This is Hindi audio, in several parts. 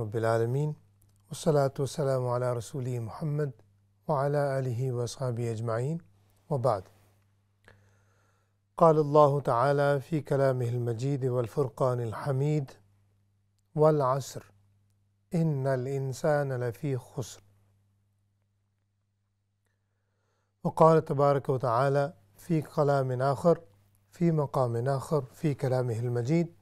رب العالمين والصلاة والسلام على رسوله محمد وعلى آله وأصحابه أجمعين وبعد قال الله تعالى في كلامه المجيد والفرقان الحميد والعسر إن الإنسان لفي خسر وقال تبارك وتعالى في كلام آخر في مقام آخر في كلامه المجيد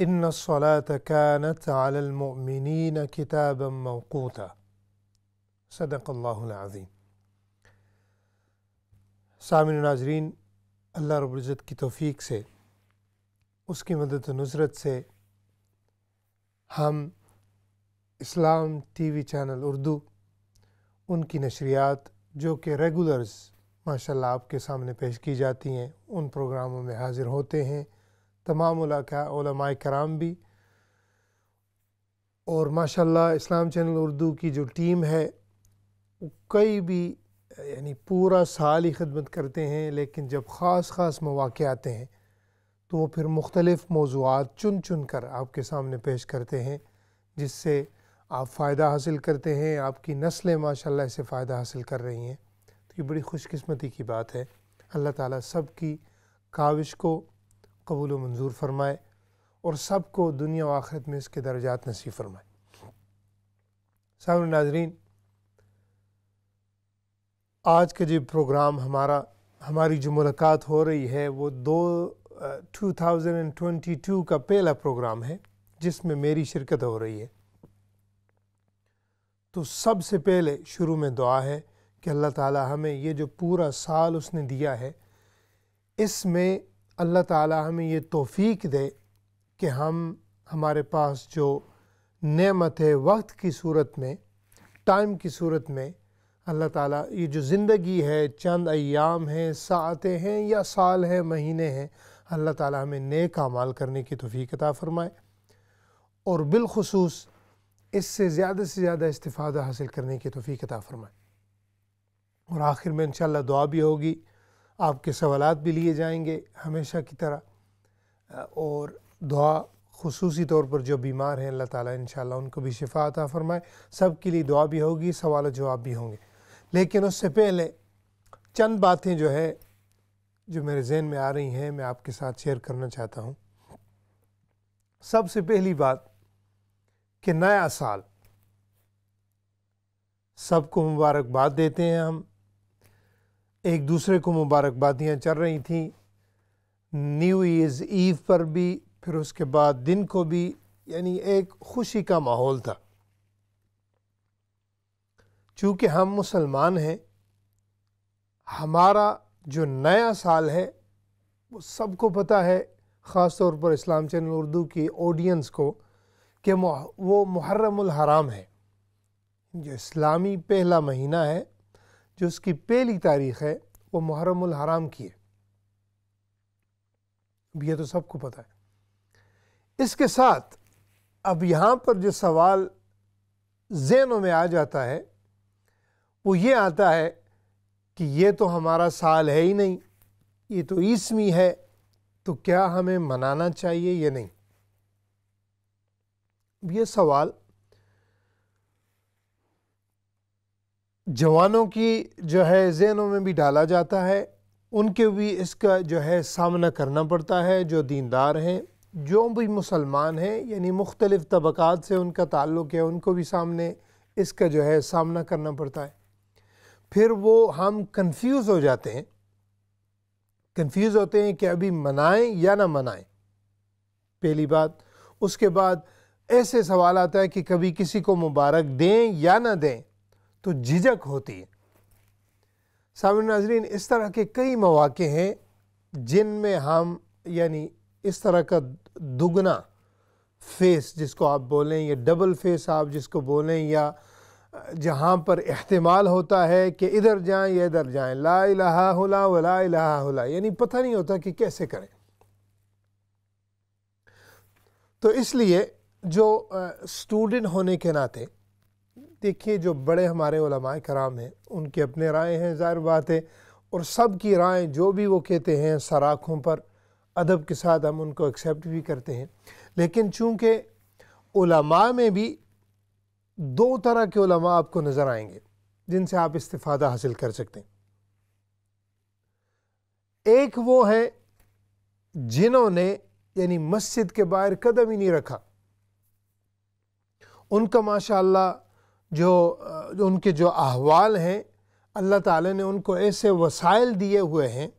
إن الصلاة كانت على المؤمنين كتابا موقوتا صدق الله العظيم सामिन नाजरीन अल्लाह रबुल्ज़त की तोफ़ी से उसकी मदद नुसरत से हम Islam T V channel Urdu उनकी नशरियात जो कि रेगुलर्स माशाल्लाह आपके सामने पेश की जाती हैं उन प्रोग्रामों में हाज़िर होते हैं तमाम कराम भी और माशाल्लाह इस्लाम चैनल उर्दू की जो टीम है कई भी यानी पूरा साल ही खदमत करते हैं लेकिन जब ख़ास ख़ास मौाक़े आते हैं तो वो फिर मुख्तलिफ़ मौजूद चुन चुन कर आपके सामने पेश करते हैं जिससे आप फ़ायदा हासिल करते हैं आपकी नस्लें माशाल्लाह इससे फ़ायदा हासिल कर रही हैं तो ये बड़ी खुशकस्मती की बात है अल्लाह ताला सब की काविश को कबूल मंजूर फरमाए और सब को दुनिया व आखिरत में इसके दर्जात नसीब फरमाए सामने नाजरीन आज का जो प्रोग्राम हमारा हमारी जो मुलाकात हो रही है वो दो two thousand and twenty two का पहला प्रोग्राम है जिसमें मेरी शिरकत हो रही है तो सबसे पहले शुरू में दुआ है कि अल्लाह ताला हमें ये जो पूरा साल उसने दिया है इसमें अल्लाह ताला हमें ये तोफ़ी दे कि हम हमारे पास जो नेमत है वक्त की सूरत में टाइम की सूरत में अल्लाह ताला ये जो ज़िंदगी है चंद अयाम हैं सातें हैं या साल हैं महीने हैं अल्लाह ताला हमें नेक अमाल करने की तोफ़ी फ़रमाए और बिलखसूस इससे ज़्यादा से ज़्यादा इस्ता हासिल करने की तोफ़ी अता फ़रमाए और आखिर में इन दुआ भी होगी आपके सवाल भी लिए जाएंगे हमेशा की तरह और दुआ खसूस तौर पर जो बीमार हैं अल्लाह ताला इंशाल्लाह उनको भी शिफा अता फ़रमाए सब के लिए दुआ भी होगी सवाल जवाब भी होंगे लेकिन उससे पहले चंद बातें जो है जो मेरे जहन में आ रही हैं मैं आपके साथ शेयर करना चाहता हूँ सबसे पहली बात कि नया साल सबको मुबारकबाद देते हैं हम एक दूसरे को मुबारकबादियाँ चल रही थीं न्यू ईज़ ईव पर भी फिर उसके बाद दिन को भी यानी एक खुशी का माहौल था चूँकि हम मुसलमान हैं हमारा जो नया साल है वो सबको पता है ख़ास तौर पर इस्लाम चैनल उर्दू की ऑडियंस को कि वो मुहर्रम हराम है जो इस्लामी पहला महीना है जो उसकी पहली तारीख है वो मुहरम हराम की है अब यह तो सबको पता है इसके साथ अब यहाँ पर जो सवाल जेनों में आ जाता है वो ये आता है कि ये तो हमारा साल है ही नहीं ये तो ईसवी है तो क्या हमें मनाना चाहिए या नहीं ये सवाल जवानों की जो है जहनों में भी डाला जाता है उनके भी इसका जो है सामना करना पड़ता है जो दीनदार हैं जो भी मुसलमान हैं यानी मुख्तलिफ़ तबक़ात से उनका ताल्लुक़ है उनको भी सामने इसका जो है सामना करना पड़ता है फिर वो हम कंफ्यूज हो जाते हैं कंफ्यूज होते हैं कि अभी मनाएं या ना मनाएं पहली बात उसके बाद ऐसे सवाल आता है कि कभी किसी को मुबारक दें या ना दें तो झिझक होती है सामिन नाजरीन इस तरह के कई मौाक़े हैं जिनमें हम यानी इस तरह का दुगना फेस जिसको आप बोलें या डबल फेस आप जिसको बोलें या जहाँ पर अहतमाल होता है कि इधर जाएं या इधर जाएं ला इलाहा हुला वला इलाहा हुला यानी पता नहीं होता कि कैसे करें तो इसलिए जो स्टूडेंट होने के नाते देखिए जो बड़े हमारे कराम हैं उनके अपने राय हैं ज़ाहिर बात है और सब की राय जो भी वो कहते हैं सराखों पर अदब के साथ हम उनको एक्सेप्ट भी करते हैं लेकिन चूँकि में भी दो तरह के आपको नज़र आएंगे जिनसे आप इस्ता हासिल कर सकते हैं एक वो है जिन्होंने यानी मस्जिद के बाहर कदम ही नहीं रखा उनका माशाल्लाह जो, उनके जो अहवाल हैं अल्लाह ताला ने उनको ऐसे वसाइल दिए हुए हैं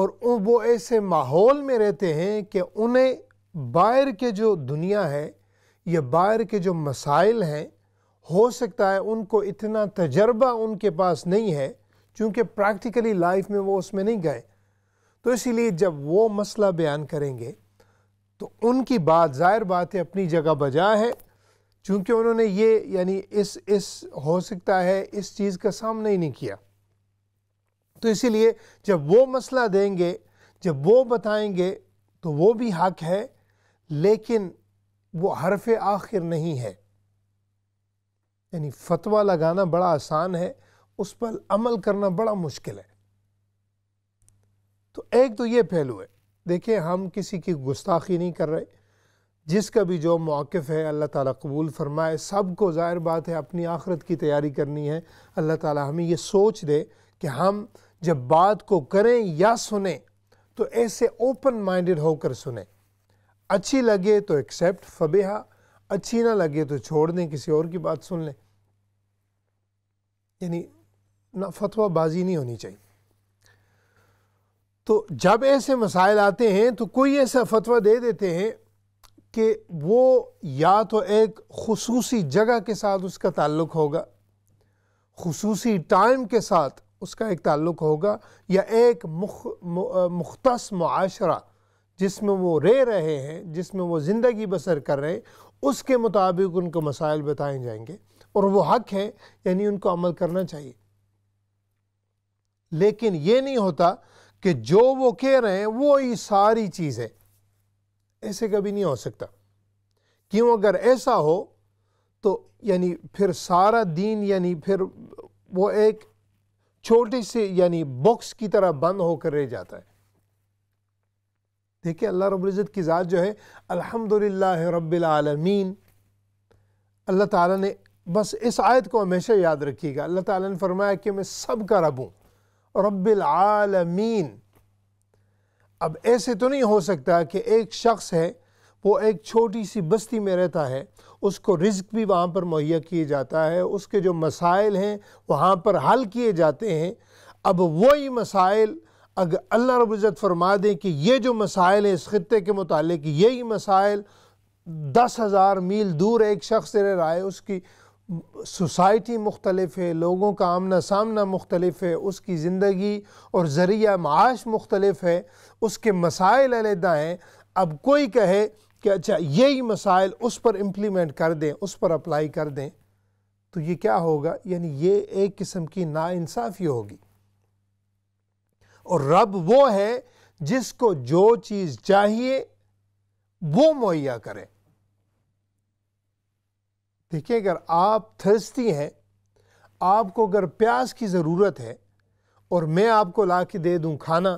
और वो ऐसे माहौल में रहते हैं कि उन्हें बाहर के जो दुनिया है या बाहर के जो मसाइल हैं हो सकता है उनको इतना तजर्बा उनके पास नहीं है क्योंकि प्रैक्टिकली लाइफ में वो उसमें नहीं गए तो इसीलिए जब वो मसला बयान करेंगे तो उनकी बात ज़ाहिर बात है अपनी जगह बजा है चूँकि उन्होंने ये यानी इस इस हो सकता है इस चीज़ का सामना ही नहीं किया तो इसीलिए जब वो मसला देंगे जब वो बताएंगे तो वो भी हक है लेकिन वो हरफ आखिर नहीं है यानी फतवा लगाना बड़ा आसान है उस पर अमल करना बड़ा मुश्किल है तो एक तो ये पहलू है देखिए हम किसी की गुस्ताखी नहीं कर रहे जिसका भी जो मौक़ है अल्लाह ताला कबूल फरमाए सब को ज़ाहिर बात है अपनी आखरत की तैयारी करनी है अल्लाह ताला हमें ये सोच दे कि हम जब बात को करें या सुने तो ऐसे ओपन माइंडेड होकर सुने अच्छी लगे तो एक्सेप्ट फबेहा अच्छी ना लगे तो छोड़ दें किसी और की बात सुन लें यानी ना फतवा बाजी नहीं होनी चाहिए तो जब ऐसे मसाइल आते हैं तो कोई ऐसा फतवा दे देते हैं कि वो या तो एक खसूस जगह के साथ उसका ताल्लुक़ होगा खसूस टाइम के साथ उसका एक ताल्लुक़ होगा या एक मुख मुख्तस माशरा जिसमें वो रह रहे हैं जिसमें वो ज़िंदगी बसर कर रहे हैं उसके मुताबिक उनको मसाइल बताए जाएंगे और वो हक़ है यानी उनको अमल करना चाहिए लेकिन ये नहीं होता कि जो वो कह रहे हैं वो ही सारी चीज़ है ऐसे कभी नहीं हो सकता क्यों अगर ऐसा हो तो यानी फिर सारा दीन यानी फिर वो एक छोटे से यानी बॉक्स की तरह बंद होकर रह जाता है देखिए अल्लाह रब्ज़त की ज़ात जो है अल्हम्दुलिल्लाह रब्बिल आलमीन अल्लाह ताला ने बस इस आयत को हमेशा याद रखिएगा अल्लाह ताला ने फरमाया कि मैं सब का रब हूँ रब्बिल आलमीन अब ऐसे तो नहीं हो सकता कि एक शख्स है वो एक छोटी सी बस्ती में रहता है उसको रिज्क भी वहाँ पर मुहैया किए जाता है उसके जो मसाइल हैं वहाँ पर हल किए जाते हैं अब वही मसाइल अगर अल्लाह रबज़त फरमा दें कि ये जो मसाइल हैं इस ख़त्े के मतलब यही मसाइल दस हज़ार मील दूर एक शख्स रह रहा है उसकी सोसाइटी मुख्तलफ है लोगों का आमना सामना मुख्तलफ है उसकी ज़िंदगी और ज़रिया माश मुख्तलफ है उसके मसाइल अलहदा हैं अब कोई कहे कि अच्छा यही मसाइल उस पर इम्प्लीमेंट कर दें उस पर अप्लाई कर दें तो ये क्या होगा यानी ये एक किस्म की नाानसाफ़ी होगी और रब वो है जिसको जो चीज़ चाहिए वो मुहैया करें देखिए अगर आप थर्स्टी हैं आपको अगर प्यास की ज़रूरत है और मैं आपको ला के दे दूँ खाना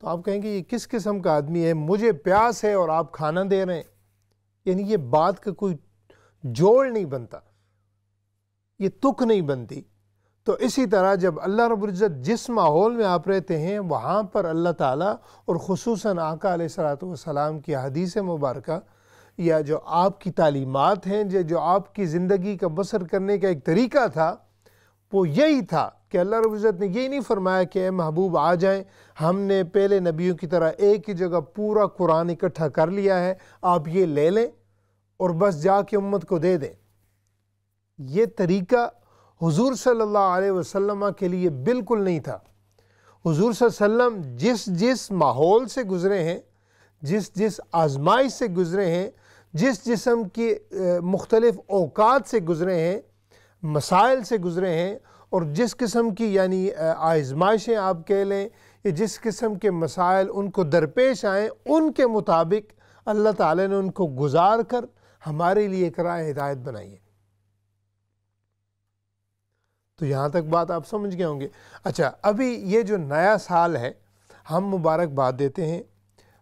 तो आप कहेंगे ये किस किस्म का आदमी है मुझे प्यास है और आप खाना दे रहे हैं यानी ये बात का कोई जोड़ नहीं बनता ये तुक नहीं बनती तो इसी तरह जब अल्लाह रबुल्ज़त जिस माहौल में आप रहते हैं वहाँ पर अल्लाह ताला और खसूस आका सलात वसलाम की हदीस मुबारक या जो आपकी तालीमत हैं या जो आपकी ज़िंदगी का बसर करने का एक तरीका था वो यही था कि अल्लाह रबुज़त ने यही नहीं फरमाया कि महबूब आ जाए हमने पहले नबियों की तरह एक ही जगह पूरा कुरान इकट्ठा कर लिया है आप ये ले लें और बस जाके उम्मत को दे दें ये तरीका हुजूर सल्लल्लाहु अलैहि वसल्लम के लिए बिल्कुल नहीं था हुजूर वसल्लम जिस जिस माहौल से गुज़रे हैं जिस जिस आजमाइश से गुज़रे हैं जिस जिसम के मुख्तलिफ अवकात से गुज़रे हैं मसाइल से गुज़रे हैं और जिस किस्म की यानी आजमाइशें आप कह लें या जिस किस्म के मसाइल उनको दरपेश आएँ उनके मुताबिक अल्लाह ताला ने उनको गुजार कर हमारे लिए एक राय हिदायत बनाई है तो यहाँ तक बात आप समझ गए होंगे अच्छा अभी ये जो नया साल है हम मुबारकबाद देते हैं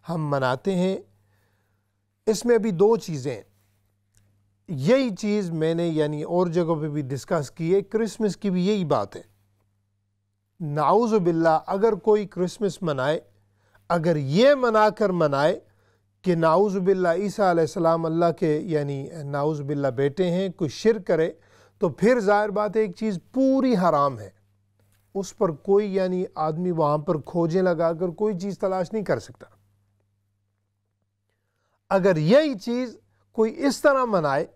हम मनाते हैं इसमें अभी दो चीज़ें यही चीज़ मैंने यानी और जगहों पे भी डिस्कस की है क्रिसमस की भी यही बात है नाउज़ बिल्ला अगर कोई क्रिसमस मनाए अगर ये मना कर मनाए कि नाउज़ बिल्ला ईसा सलाम अल्लाह के यानी नाउज़ बिल्ला बेटे हैं कोई शिर करे तो फिर ज़ाहिर बात है एक चीज़ पूरी हराम है उस पर कोई यानी आदमी वहाँ पर खोजें लगा कोई चीज़ तलाश नहीं कर सकता अगर यही चीज़ कोई इस तरह मनाए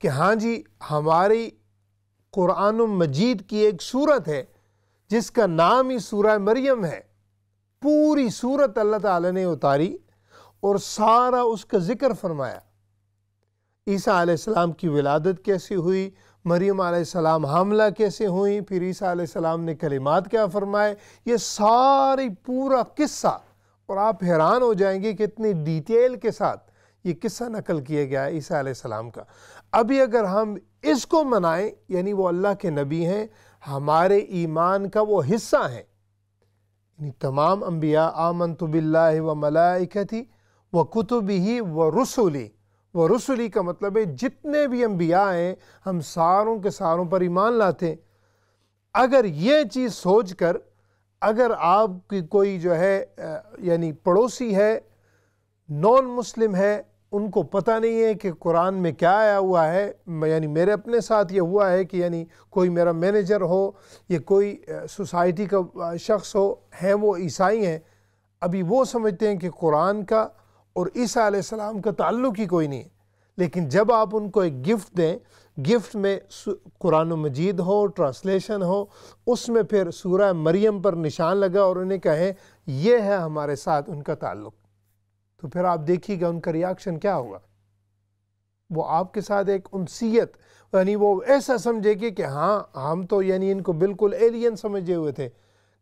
कि हाँ जी हमारी कुरान मजीद की एक सूरत है जिसका नाम ही सूरह मरियम है पूरी सूरत अल्लाह ताला ने उतारी और सारा उसका ज़िक्र फरमाया ईसा आसमाम की विलादत कैसे हुई मरियम आलाम हमला कैसे हुई फिर ईसा आलाम ने कलिमात क्या फ़रमाए ये सारी पूरा किस्सा और आप हैरान हो जाएंगे कि इतनी डिटेल के साथ ये किस्सा नकल किया गया है ईसा सलाम का अभी अगर हम इसको मनाएं यानी वो अल्लाह के नबी हैं हमारे ईमान का वो हिस्सा हैं यानी तमाम अम्बिया आमन तो बिल्ला व थी व कुतुब ही व रसुली व रसुली का मतलब है जितने भी अम्बिया हैं हम सारों के सारों पर ईमान लाते अगर ये चीज़ सोच कर अगर आपकी कोई जो है यानी पड़ोसी है नॉन मुस्लिम है उनको पता नहीं है कि कुरान में क्या आया हुआ है यानी मेरे अपने साथ ये हुआ है कि यानी कोई मेरा मैनेजर हो या कोई सोसाइटी का शख्स हो हैं वो ईसाई हैं अभी वो समझते हैं कि कुरान का और ईसा सलाम का ताल्लुक ही कोई नहीं है लेकिन जब आप उनको एक गिफ्ट दें गिफ्ट में कुरान मजीद हो ट्रांसलेशन हो उसमें फिर सूरह मरियम पर निशान लगा और उन्हें कहें यह है हमारे साथ उनका ताल्लुक तो फिर आप देखिएगा उनका रिएक्शन क्या होगा वो आपके साथ एक उनसीयत यानी वो ऐसा समझेगी कि हाँ हम तो यानी इनको बिल्कुल एलियन समझे हुए थे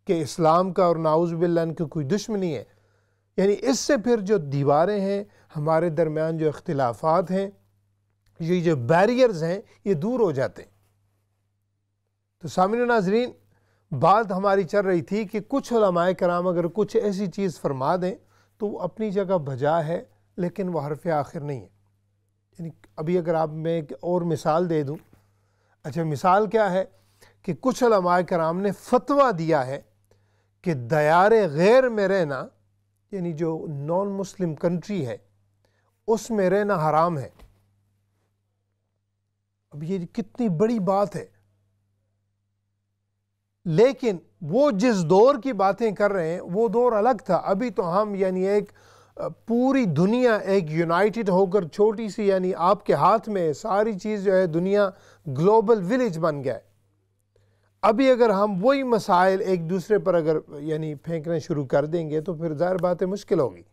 कि इस्लाम का और नाउज़ बिल्ला इनकी कोई दुश्मनी है यानी इससे फिर जो दीवारें हैं हमारे दरमियान जो इख्तलाफात हैं ये जो बैरियर्स हैं ये दूर हो जाते हैं तो सामिन नाजरीन बात हमारी चल रही थी कि कुछ कराम अगर कुछ ऐसी चीज़ फरमा दें तो वो अपनी जगह भजा है लेकिन वह हरफ आखिर नहीं है यानी अभी अगर आप मैं एक और मिसाल दे दूँ अच्छा मिसाल क्या है कि कुछ कराम ने फतवा दिया है कि दयार गैर में रहना यानी जो नॉन मुस्लिम कंट्री है उसमें रहना हराम है अब ये कितनी बड़ी बात है लेकिन वो जिस दौर की बातें कर रहे हैं वो दौर अलग था अभी तो हम यानी एक पूरी दुनिया एक यूनाइटेड होकर छोटी सी यानी आपके हाथ में सारी चीज़ जो है दुनिया ग्लोबल विलेज बन गया है अभी अगर हम वही मसाइल एक दूसरे पर अगर यानी फेंकना शुरू कर देंगे तो फिर ज़ाहिर बातें मुश्किल होगी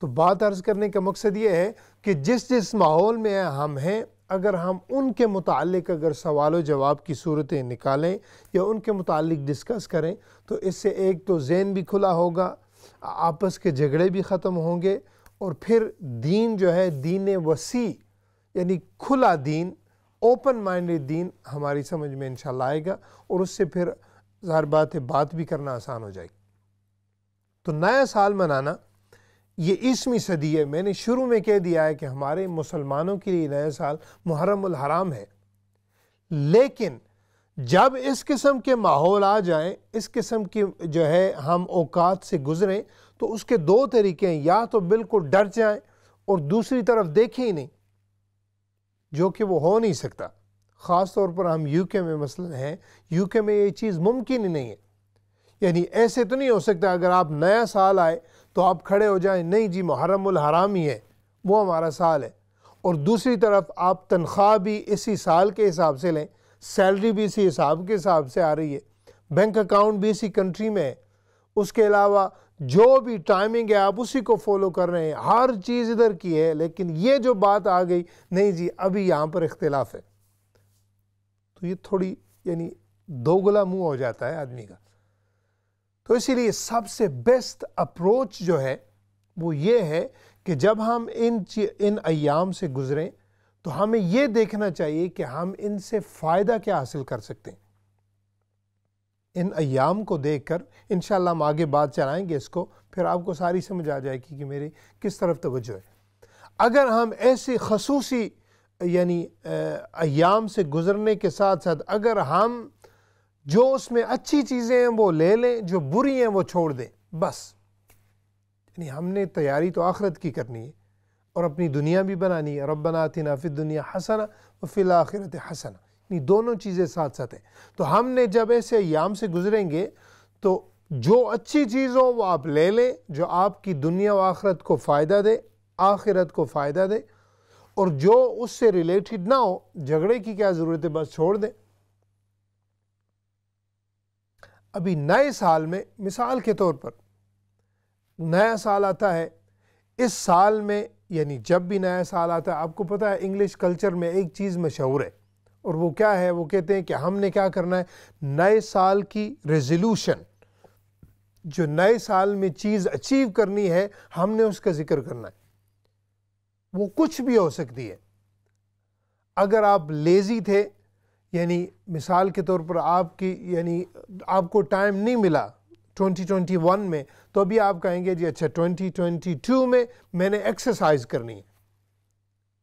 तो बात अर्ज़ करने का मकसद ये है कि जिस जिस माहौल में हम हैं अगर हम उनके मुतालिक अगर सवाल व जवाब की सूरतें निकालें या उनके मुतालिक डिस्कस करें तो इससे एक तो जेन भी खुला होगा आपस के झगड़े भी ख़त्म होंगे और फिर दीन जो है दीन वसी यानी खुला दीन ओपन माइंडेड दीन हमारी समझ में इन आएगा और उससे फिर ज़ाहिर बात है बात भी करना आसान हो जाएगी तो नया साल मनाना ये इसवीं सदी है मैंने शुरू में कह दिया है कि हमारे मुसलमानों के लिए नया साल मुहर्रम हराम है लेकिन जब इस किस्म के माहौल आ जाएं इस किस्म की जो है हम औकात से गुज़रें तो उसके दो तरीके हैं या तो बिल्कुल डर जाएं और दूसरी तरफ देखें ही नहीं जो कि वो हो नहीं सकता ख़ास तौर पर हम यूके में मसलन हैं यूके में ये चीज़ मुमकिन ही नहीं है यानी ऐसे तो नहीं हो सकता अगर आप नया साल आए तो आप खड़े हो जाएं नहीं जी मुहरम हराम ही है वो हमारा साल है और दूसरी तरफ आप तनख्वाह भी इसी साल के हिसाब से लें सैलरी भी इसी हिसाब के हिसाब से आ रही है बैंक अकाउंट भी इसी कंट्री में है उसके अलावा जो भी टाइमिंग है आप उसी को फॉलो कर रहे हैं हर चीज़ इधर की है लेकिन ये जो बात आ गई नहीं जी अभी यहाँ पर इख्तलाफ है तो ये थोड़ी यानी दोगला मुँह हो जाता है आदमी का तो इसीलिए सबसे बेस्ट अप्रोच जो है वो ये है कि जब हम इन इन अयाम से गुज़रें तो हमें ये देखना चाहिए कि हम इनसे फ़ायदा क्या हासिल कर सकते हैं इन अयाम को देख कर इन हम आगे बात चलाएँगे इसको फिर आपको सारी समझ आ जाएगी कि मेरी किस तरफ तोज्जो है अगर हम ऐसे खसूसी यानी अयाम से गुज़रने के साथ साथ अगर हम जो उसमें अच्छी चीज़ें हैं वो ले लें जो बुरी हैं वो छोड़ दें बस यानी हमने तैयारी तो आखरत की करनी है और अपनी दुनिया भी बनानी है रबना तिना फिर दुनिया हसना व फिल आखिरत हसना यानी दोनों चीज़ें साथ साथ हैं तो हमने जब ऐसे याम से गुजरेंगे तो जो अच्छी चीज़ हो वो आप ले लें जो आपकी दुनिया व आखरत को फ़ायदा दे आखिरत को फ़ायदा दे और जो उससे रिलेटेड ना हो झगड़े की क्या ज़रूरत है बस छोड़ दें अभी नए साल में मिसाल के तौर पर नया साल आता है इस साल में यानी जब भी नया साल आता है आपको पता है इंग्लिश कल्चर में एक चीज़ मशहूर है और वो क्या है वो कहते हैं कि हमने क्या करना है नए साल की रेजोल्यूशन जो नए साल में चीज़ अचीव करनी है हमने उसका जिक्र करना है वो कुछ भी हो सकती है अगर आप लेज़ी थे यानी मिसाल के तौर पर आपकी यानी आपको टाइम नहीं मिला 2021 में तो अभी आप कहेंगे जी अच्छा 2022 में मैंने एक्सरसाइज करनी है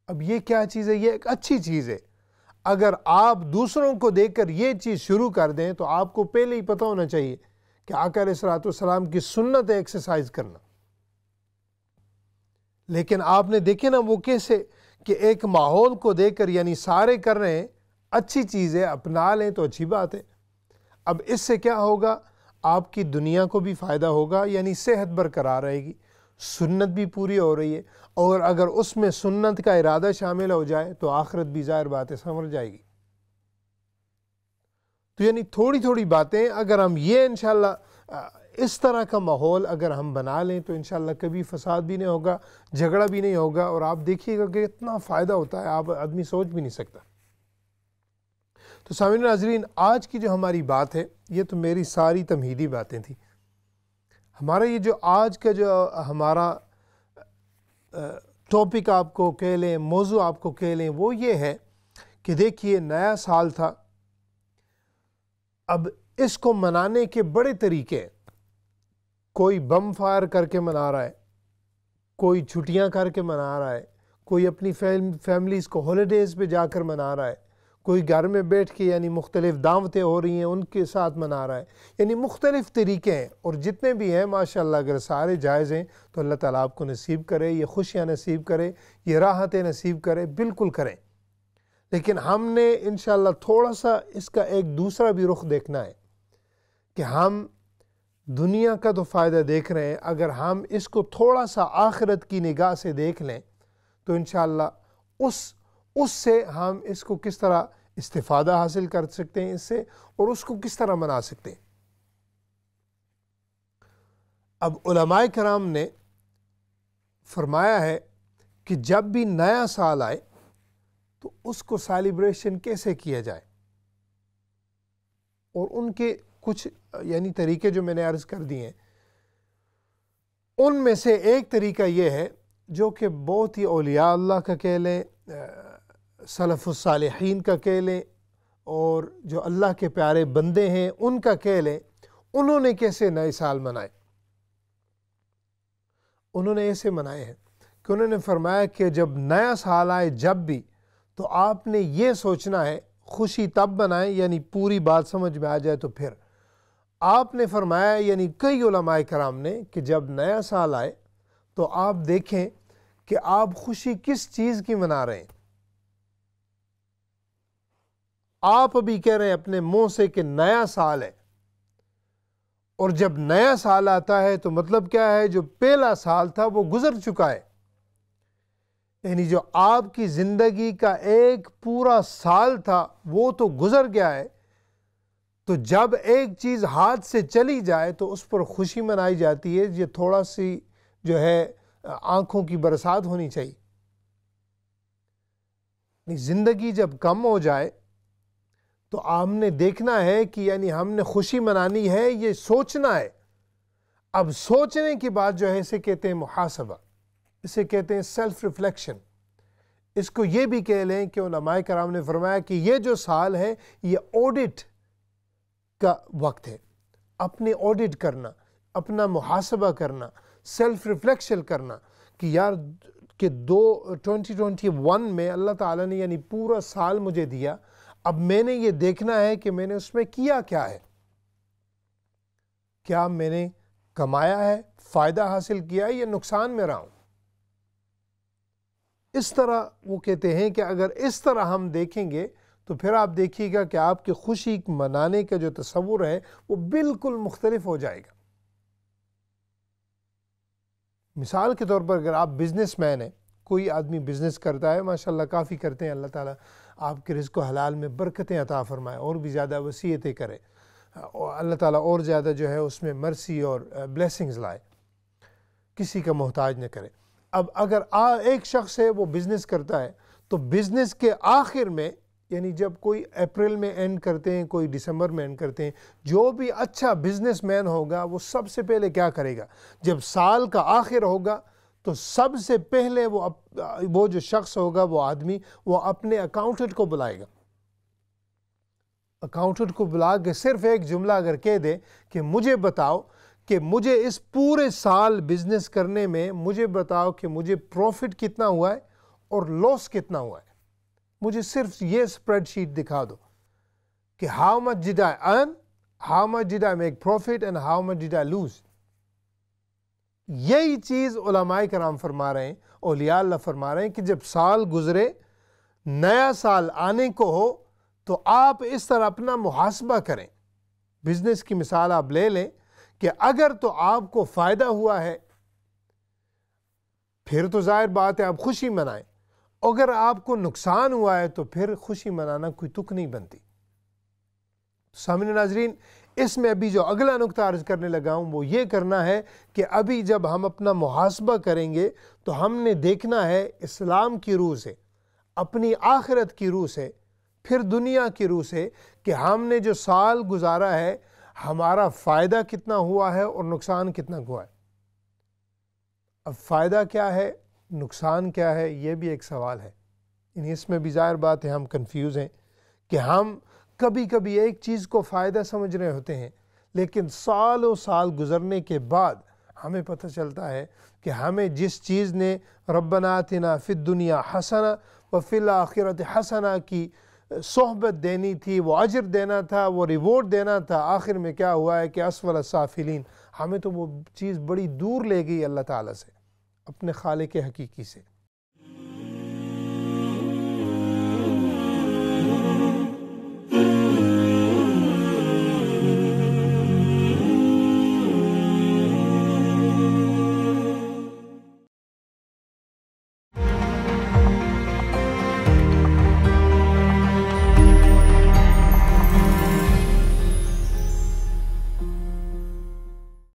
अब ये क्या चीज़ है ये एक अच्छी चीज़ है अगर आप दूसरों को देखकर ये चीज़ शुरू कर दें तो आपको पहले ही पता होना चाहिए कि आकर सलाम की सुन्नत है एक्सरसाइज करना लेकिन आपने देखे ना वो कैसे कि एक माहौल को कर यानी सारे कर रहे हैं अच्छी चीज़ें अपना लें तो अच्छी बात है अब इससे क्या होगा आपकी दुनिया को भी फ़ायदा होगा यानी सेहत बरकरार रहेगी सुन्नत भी पूरी हो रही है और अगर उसमें सुन्नत का इरादा शामिल हो जाए तो आखिरत भी ज़ाहिर बातें संवर जाएगी तो यानी थोड़ी थोड़ी बातें अगर हम ये इन इस तरह का माहौल अगर हम बना लें तो इन कभी फसाद भी नहीं होगा झगड़ा भी नहीं होगा और आप देखिएगा कि इतना फ़ायदा होता है आप आदमी सोच भी नहीं सकता तो सामिन नाजरीन आज की जो हमारी बात है ये तो मेरी सारी तमहीदी बातें थी हमारा ये जो आज का जो हमारा टॉपिक आपको कह लें मौजू आपको कह लें वो ये है कि देखिए नया साल था अब इसको मनाने के बड़े तरीके कोई बम फायर करके मना रहा है कोई छुट्टियां करके मना रहा है कोई अपनी फैम फैमिलीज़ को हॉलीडेज़ पे जाकर मना रहा है कोई घर में बैठ के यानी मुख्तलिफ़ दावतें हो रही हैं उनके साथ मना रहा है यानी मुख्तलिफ़ तरीके हैं और जितने भी हैं माशाल्लाह अगर सारे जायज़ हैं तो अल्लाह ताला आपको नसीब करे ये खुशियाँ नसीब करे ये राहतें नसीब करे बिल्कुल करें लेकिन हमने इन थोड़ा सा इसका एक दूसरा भी रुख देखना है कि हम दुनिया का तो फ़ायदा देख रहे हैं अगर हम इसको थोड़ा सा आखिरत की निगाह से देख लें तो इन उस उससे हम इसको किस तरह इस्तेफादा हासिल कर सकते हैं इससे और उसको किस तरह मना सकते हैं अब उलमाए कराम ने फरमाया है कि जब भी नया साल आए तो उसको सेलिब्रेशन कैसे किया जाए और उनके कुछ यानी तरीके जो मैंने अर्ज़ कर दिए हैं उनमें से एक तरीका यह है जो कि बहुत ही अलिया अल्लाह का कह लें सलफ़ालहन का कह लें और जो अल्लाह के प्यारे बंदे हैं उनका कह लें उन्होंने कैसे नए साल मनाए उन्होंने ऐसे मनाए हैं कि उन्होंने फरमाया कि जब नया साल आए जब भी तो आपने ये सोचना है खुशी तब बनाए यानी पूरी बात समझ में आ जाए तो फिर आपने फरमाया यानी कई उलमाए कराम ने कि जब नया साल आए तो आप देखें कि आप खुशी किस चीज़ की मना रहे हैं आप अभी कह रहे हैं अपने मुंह से कि नया साल है और जब नया साल आता है तो मतलब क्या है जो पहला साल था वो गुजर चुका है यानी जो आपकी ज़िंदगी का एक पूरा साल था वो तो गुज़र गया है तो जब एक चीज़ हाथ से चली जाए तो उस पर खुशी मनाई जाती है ये थोड़ा सी जो है आँखों की बरसात होनी चाहिए ज़िंदगी जब कम हो जाए तो हमने देखना है कि यानी हमने खुशी मनानी है ये सोचना है अब सोचने की बात जो है इसे कहते हैं मुहासबा इसे कहते हैं सेल्फ रिफ्लेक्शन इसको ये भी कह लें कि उलमाए कराम ने फरमाया कि ये जो साल है ये ऑडिट का वक्त है अपने ऑडिट करना अपना मुहासबा करना सेल्फ रिफ्लेक्शन करना कि यार कि दो ट्वेंटी ट्वेंटी वन में अल्लाह ताला ने यानी पूरा साल मुझे दिया अब मैंने ये देखना है कि मैंने उसमें किया क्या है क्या मैंने कमाया है फ़ायदा हासिल किया है या नुकसान में रहा हूं इस तरह वो कहते हैं कि अगर इस तरह हम देखेंगे तो फिर आप देखिएगा कि आपकी खुशी मनाने का जो तस्वुर है वो बिल्कुल मुख्तलिफ हो जाएगा मिसाल के तौर पर अगर आप बिजनेस मैन हैं कोई आदमी बिजनेस करता है माशाल्लाह काफ़ी करते हैं अल्लाह ताला आपके रिज़ हलाल में बरकतें अता फ़रमाए और भी ज़्यादा वसीयतें करें और अल्लाह ताला और ज़्यादा जो है उसमें मर्सी और ब्लेसिंग्स लाए किसी का मोहताज न करे अब अगर आ, एक शख्स है वो बिज़नेस करता है तो बिज़नेस के आखिर में यानी जब कोई अप्रैल में एंड करते हैं कोई दिसंबर में एंड करते हैं जो भी अच्छा बिजनेसमैन होगा वो सबसे पहले क्या करेगा जब साल का आखिर होगा तो सबसे पहले वो अप, वो जो शख्स होगा वो आदमी वो अपने अकाउंटेंट को बुलाएगा अकाउंटेंट को बुला के सिर्फ एक जुमला अगर कह दे कि मुझे बताओ कि मुझे इस पूरे साल बिजनेस करने में मुझे बताओ कि मुझे प्रॉफिट कितना हुआ है और लॉस कितना हुआ है मुझे सिर्फ ये स्प्रेडशीट दिखा दो कि how much did I earn how much did I make profit and how much did I lose यही चीज़ उलमाए कराम फरमा रहे हैं ओलिया फरमा रहे हैं कि जब साल गुज़रे नया साल आने को हो तो आप इस तरह अपना मुहासबा करें बिज़नेस की मिसाल आप ले लें कि अगर तो आपको फ़ायदा हुआ है फिर तो ज़ाहिर बात है आप खुशी मनाएं अगर आपको नुकसान हुआ है तो फिर खुशी मनाना कोई तुक नहीं बनती सामने नाजरीन इसमें अभी जो अगला नुकता अर्ज़ करने लगा हूँ वो ये करना है कि अभी जब हम अपना मुहासबा करेंगे तो हमने देखना है इस्लाम की रूह से अपनी आखिरत की रूह से फिर दुनिया की रूह से कि हमने जो साल गुजारा है हमारा फ़ायदा कितना हुआ है और नुकसान कितना हुआ है अब फ़ायदा क्या है नुकसान क्या है ये भी एक सवाल है इसमें भी ज़ाहिर बात है हम कन्फ्यूज हैं कि हम कभी कभी एक चीज़ को फ़ायदा समझ रहे होते हैं लेकिन सालों साल गुजरने के बाद हमें पता चलता है कि हमें जिस चीज़ ने रबनातना फ़िर दुनिया हसना व फिल आखिरत हसना की सोहबत देनी थी वो अजर देना था वो रिवॉर्ड देना था आखिर में क्या हुआ है कि असवल साफिलीन हमें तो वो चीज़ बड़ी दूर ले गई अल्लाह ताला से अपने खाले के हकीकी से